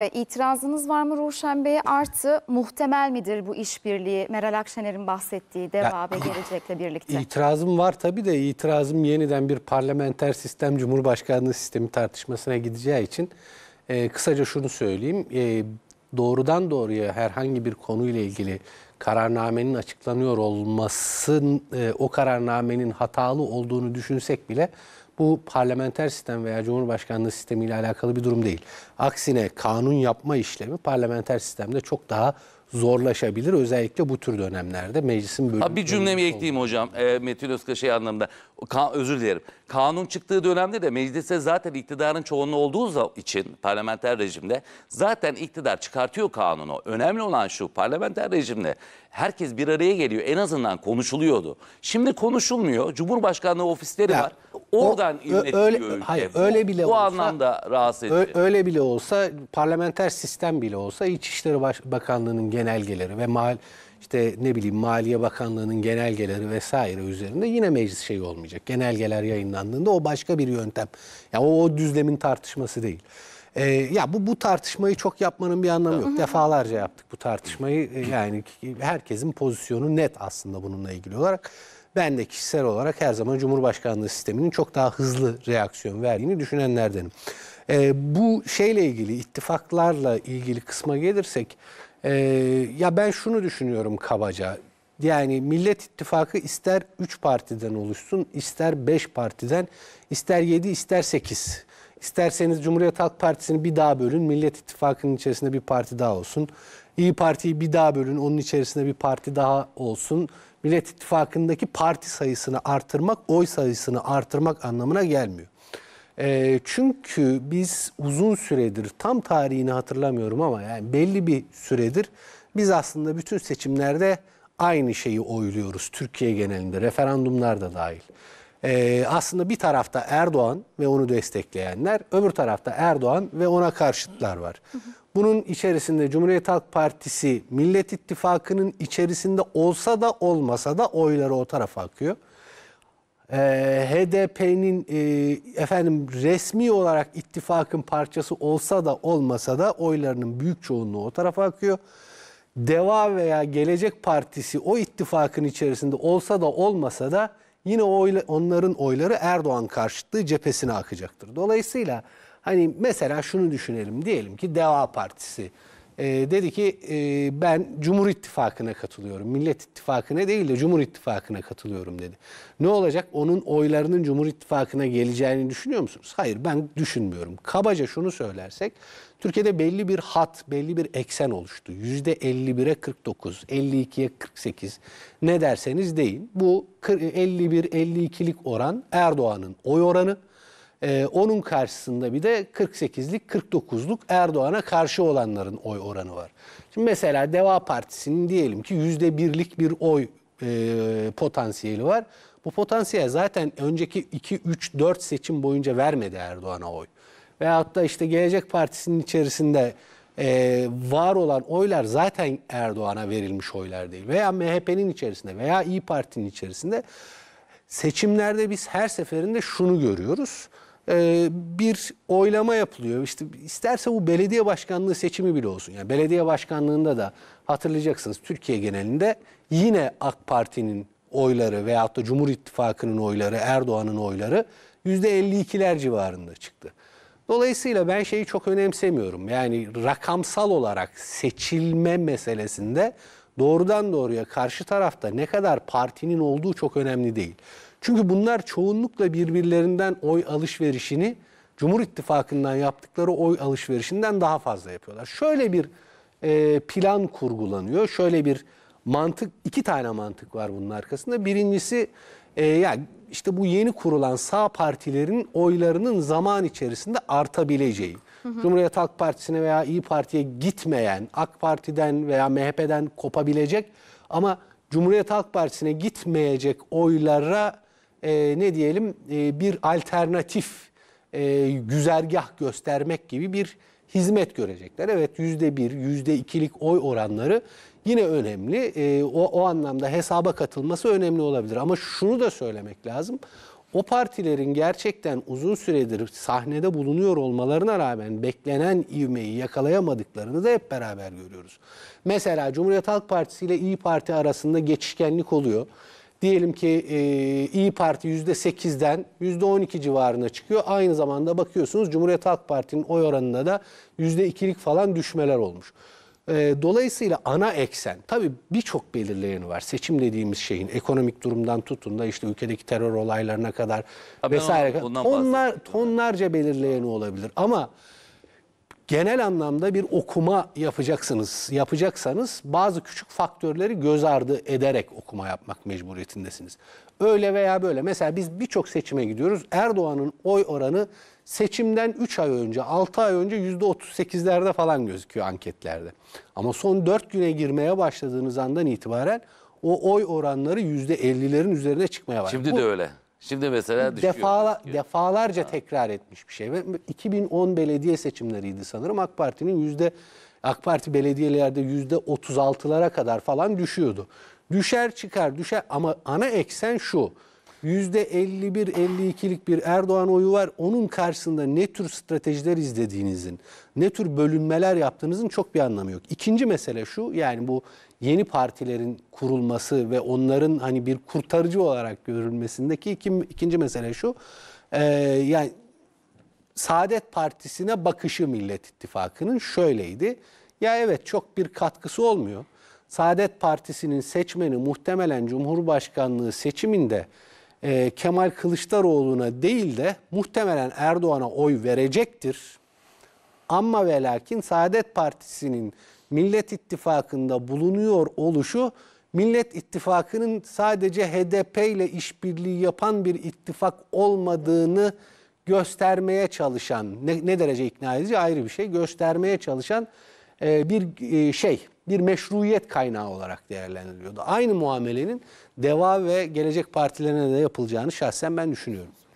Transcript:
E, itirazınız var mı Ruşen Bey? Artı muhtemel midir bu işbirliği Meral Akşener'in bahsettiği DEVA ve Gelecek'le birlikte? İtirazım var tabii de itirazım yeniden bir parlamenter sistem, Cumhurbaşkanlığı sistemi tartışmasına gideceği için e, kısaca şunu söyleyeyim. E, doğrudan doğruya herhangi bir konuyla ilgili kararnamenin açıklanıyor olmasın, e, o kararnamenin hatalı olduğunu düşünsek bile bu parlamenter sistem veya cumhurbaşkanlığı sistemiyle alakalı bir durum değil. Aksine kanun yapma işlemi parlamenter sistemde çok daha zorlaşabilir. Özellikle bu tür dönemlerde meclisin bölümü... Ha, bir cümlemi ekleyeyim oldu. hocam e, Metin Özka şey anlamında. Ka özür dilerim. Kanun çıktığı dönemde de meclise zaten iktidarın çoğunluğu olduğu için parlamenter rejimde zaten iktidar çıkartıyor kanunu. Önemli olan şu parlamenter rejimde herkes bir araya geliyor en azından konuşuluyordu. Şimdi konuşulmuyor. Cumhurbaşkanlığı ofisleri ya, var. Oradan o, yönetiliyor öyle, Hayır, öyle bile Bu olsa, anlamda rahatsız edici. Öyle bile olsa parlamenter sistem bile olsa İçişleri Baş Bakanlığı'nın genelgeleri ve mal işte ne bileyim Maliye Bakanlığı'nın genelgeleri vesaire üzerinde yine meclis şeyi olmayacak. Genelgeler yayınlandığında o başka bir yöntem. Ya yani o, o düzlemin tartışması değil. Ee, ya bu bu tartışmayı çok yapmanın bir anlamı yok. Defalarca yaptık bu tartışmayı. Ee, yani herkesin pozisyonu net aslında bununla ilgili olarak. Ben de kişisel olarak her zaman Cumhurbaşkanlığı sisteminin çok daha hızlı reaksiyon verdiğini düşünenlerdenim. E, bu şeyle ilgili, ittifaklarla ilgili kısma gelirsek, e, ya ben şunu düşünüyorum kabaca. Yani Millet İttifakı ister 3 partiden oluşsun, ister 5 partiden, ister 7, ister 8. İsterseniz Cumhuriyet Halk Partisi'ni bir daha bölün, Millet İttifakı'nın içerisinde bir parti daha olsun. İyi Parti'yi bir daha bölün, onun içerisinde bir parti daha olsun. Millet İttifakı'ndaki parti sayısını artırmak, oy sayısını artırmak anlamına gelmiyor. E, çünkü biz uzun süredir, tam tarihini hatırlamıyorum ama yani belli bir süredir biz aslında bütün seçimlerde aynı şeyi oyluyoruz Türkiye genelinde, referandumlar da dahil. Ee, aslında bir tarafta Erdoğan ve onu destekleyenler, öbür tarafta Erdoğan ve ona karşıtlar var. Bunun içerisinde Cumhuriyet Halk Partisi Millet İttifakı'nın içerisinde olsa da olmasa da oyları o tarafa akıyor. Ee, HDP'nin e, efendim resmi olarak ittifakın parçası olsa da olmasa da oylarının büyük çoğunluğu o tarafa akıyor. DEVA veya Gelecek Partisi o ittifakın içerisinde olsa da olmasa da Yine oyla, onların oyları Erdoğan karşıtı cephesine akacaktır. Dolayısıyla hani mesela şunu düşünelim. Diyelim ki Deva Partisi e, dedi ki e, ben Cumhur İttifakı'na katılıyorum. Millet İttifakı'na değil de Cumhur İttifakı'na katılıyorum dedi. Ne olacak? Onun oylarının Cumhur İttifakı'na geleceğini düşünüyor musunuz? Hayır ben düşünmüyorum. Kabaca şunu söylersek Türkiye'de belli bir hat, belli bir eksen oluştu. %51'e 49, 52'ye 48 ne derseniz deyin. Bu 51-52'lik oran Erdoğan'ın oy oranı. E, onun karşısında bir de 48'lik 49'luk Erdoğan'a karşı olanların oy oranı var. Şimdi mesela Deva Partisi'nin diyelim ki %1'lik bir oy e, potansiyeli var. Bu potansiyel zaten önceki 2-3-4 seçim boyunca vermedi Erdoğan'a oy. Veyahut da işte Gelecek Partisi'nin içerisinde e, var olan oylar zaten Erdoğan'a verilmiş oylar değil. Veya MHP'nin içerisinde veya İyi Parti'nin içerisinde seçimlerde biz her seferinde şunu görüyoruz. E, bir oylama yapılıyor. İşte isterse bu belediye başkanlığı seçimi bile olsun. Yani belediye başkanlığında da hatırlayacaksınız Türkiye genelinde yine AK Parti'nin oyları veyahut da Cumhur İttifakı'nın oyları, Erdoğan'ın oyları %52'ler civarında çıktı. Dolayısıyla ben şeyi çok önemsemiyorum. Yani rakamsal olarak seçilme meselesinde doğrudan doğruya karşı tarafta ne kadar partinin olduğu çok önemli değil. Çünkü bunlar çoğunlukla birbirlerinden oy alışverişini Cumhur İttifakı'ndan yaptıkları oy alışverişinden daha fazla yapıyorlar. Şöyle bir e, plan kurgulanıyor. Şöyle bir mantık, iki tane mantık var bunun arkasında. Birincisi e, ya işte bu yeni kurulan sağ partilerin oylarının zaman içerisinde artabileceği. Hı hı. Cumhuriyet Halk Partisi'ne veya İyi Parti'ye gitmeyen, AK Parti'den veya MHP'den kopabilecek ama Cumhuriyet Halk Partisi'ne gitmeyecek oylara e, ne diyelim e, bir alternatif e, güzergah göstermek gibi bir hizmet görecekler. Evet yüzde bir, yüzde ikilik oy oranları yine önemli. E, o, o anlamda hesaba katılması önemli olabilir. Ama şunu da söylemek lazım. O partilerin gerçekten uzun süredir sahnede bulunuyor olmalarına rağmen beklenen ivmeyi yakalayamadıklarını da hep beraber görüyoruz. Mesela Cumhuriyet Halk Partisi ile İyi Parti arasında geçişkenlik oluyor diyelim ki e, İyi Parti %8'den %12 civarına çıkıyor. Aynı zamanda bakıyorsunuz Cumhuriyet Halk Parti'nin oy oranına da %2'lik falan düşmeler olmuş. E, dolayısıyla ana eksen, tabii birçok belirleyeni var. Seçim dediğimiz şeyin ekonomik durumdan tutun da işte ülkedeki terör olaylarına kadar Abi vesaire. Onlar tonlarca belirleyeni olabilir ama genel anlamda bir okuma yapacaksınız. Yapacaksanız bazı küçük faktörleri göz ardı ederek okuma yapmak mecburiyetindesiniz. Öyle veya böyle. Mesela biz birçok seçime gidiyoruz. Erdoğan'ın oy oranı seçimden 3 ay önce, 6 ay önce %38'lerde falan gözüküyor anketlerde. Ama son 4 güne girmeye başladığınız andan itibaren o oy oranları %50'lerin üzerine çıkmaya başladı. Şimdi Bu, de öyle. Şimdi mesela düşüyor. Defala, defalarca ha. tekrar etmiş bir şey. 2010 belediye seçimleriydi sanırım. AK Parti'nin yüzde AK Parti belediyelerde yüzde 36'lara kadar falan düşüyordu. Düşer çıkar düşer ama ana eksen şu. %51-52'lik bir Erdoğan oyu var. Onun karşısında ne tür stratejiler izlediğinizin, ne tür bölünmeler yaptığınızın çok bir anlamı yok. İkinci mesele şu yani bu yeni partilerin kurulması ve onların hani bir kurtarıcı olarak görülmesindeki iki, ikinci mesele şu. E, yani Saadet Partisi'ne bakışı Millet İttifakı'nın şöyleydi. Ya evet çok bir katkısı olmuyor. Saadet Partisi'nin seçmeni muhtemelen Cumhurbaşkanlığı seçiminde e, Kemal Kılıçdaroğlu'na değil de muhtemelen Erdoğan'a oy verecektir. Ama ve lakin Saadet Partisi'nin Millet İttifakı'nda bulunuyor oluşu Millet İttifakı'nın sadece HDP ile işbirliği yapan bir ittifak olmadığını göstermeye çalışan, ne, ne derece ikna edici ayrı bir şey, göstermeye çalışan e, bir e, şey, bir meşruiyet kaynağı olarak değerlendiriliyordu. Aynı muamelenin DEVA ve gelecek partilerine de yapılacağını şahsen ben düşünüyorum.